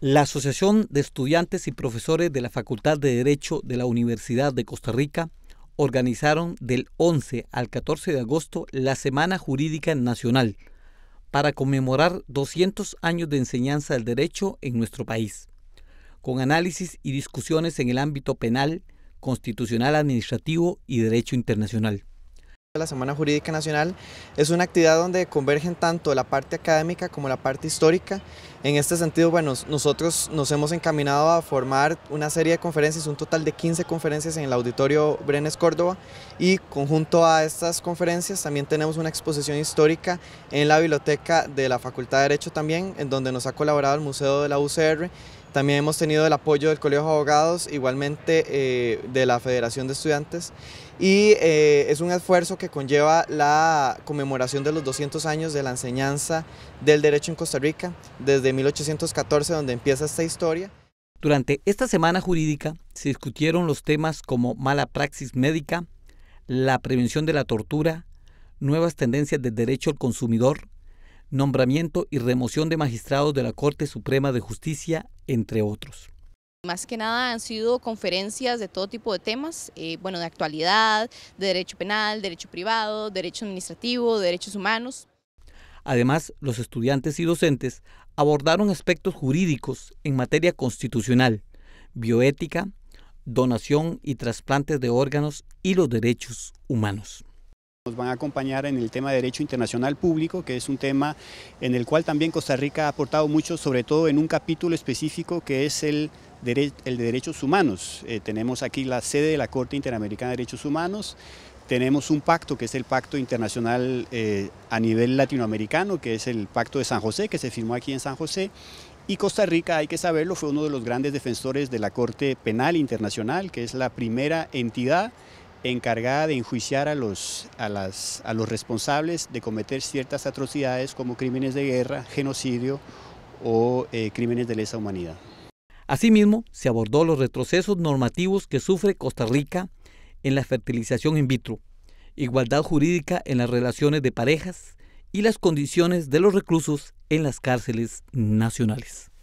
La Asociación de Estudiantes y Profesores de la Facultad de Derecho de la Universidad de Costa Rica organizaron del 11 al 14 de agosto la Semana Jurídica Nacional para conmemorar 200 años de enseñanza del derecho en nuestro país, con análisis y discusiones en el ámbito penal, constitucional administrativo y derecho internacional. La Semana Jurídica Nacional es una actividad donde convergen tanto la parte académica como la parte histórica. En este sentido, bueno, nosotros nos hemos encaminado a formar una serie de conferencias, un total de 15 conferencias en el Auditorio Brenes Córdoba y conjunto a estas conferencias también tenemos una exposición histórica en la biblioteca de la Facultad de Derecho también, en donde nos ha colaborado el Museo de la UCR también hemos tenido el apoyo del Colegio de Abogados, igualmente eh, de la Federación de Estudiantes. Y eh, es un esfuerzo que conlleva la conmemoración de los 200 años de la enseñanza del derecho en Costa Rica, desde 1814 donde empieza esta historia. Durante esta semana jurídica se discutieron los temas como mala praxis médica, la prevención de la tortura, nuevas tendencias del derecho al consumidor, nombramiento y remoción de magistrados de la Corte Suprema de Justicia entre otros. Más que nada han sido conferencias de todo tipo de temas, eh, bueno, de actualidad, de derecho penal, derecho privado, derecho administrativo, derechos humanos. Además, los estudiantes y docentes abordaron aspectos jurídicos en materia constitucional, bioética, donación y trasplantes de órganos y los derechos humanos. Nos van a acompañar en el tema de Derecho Internacional Público, que es un tema en el cual también Costa Rica ha aportado mucho, sobre todo en un capítulo específico que es el, el de Derechos Humanos. Eh, tenemos aquí la sede de la Corte Interamericana de Derechos Humanos, tenemos un pacto que es el Pacto Internacional eh, a nivel latinoamericano, que es el Pacto de San José, que se firmó aquí en San José, y Costa Rica, hay que saberlo, fue uno de los grandes defensores de la Corte Penal Internacional, que es la primera entidad encargada de enjuiciar a los, responsables de cometer ciertas atrocidades como crímenes de guerra, genocidio o eh, crímenes de lesa humanidad. Asimismo, se abordó los retrocesos normativos que sufre Costa Rica en la fertilización in vitro, igualdad jurídica en las relaciones de parejas y las condiciones de los reclusos en las cárceles nacionales.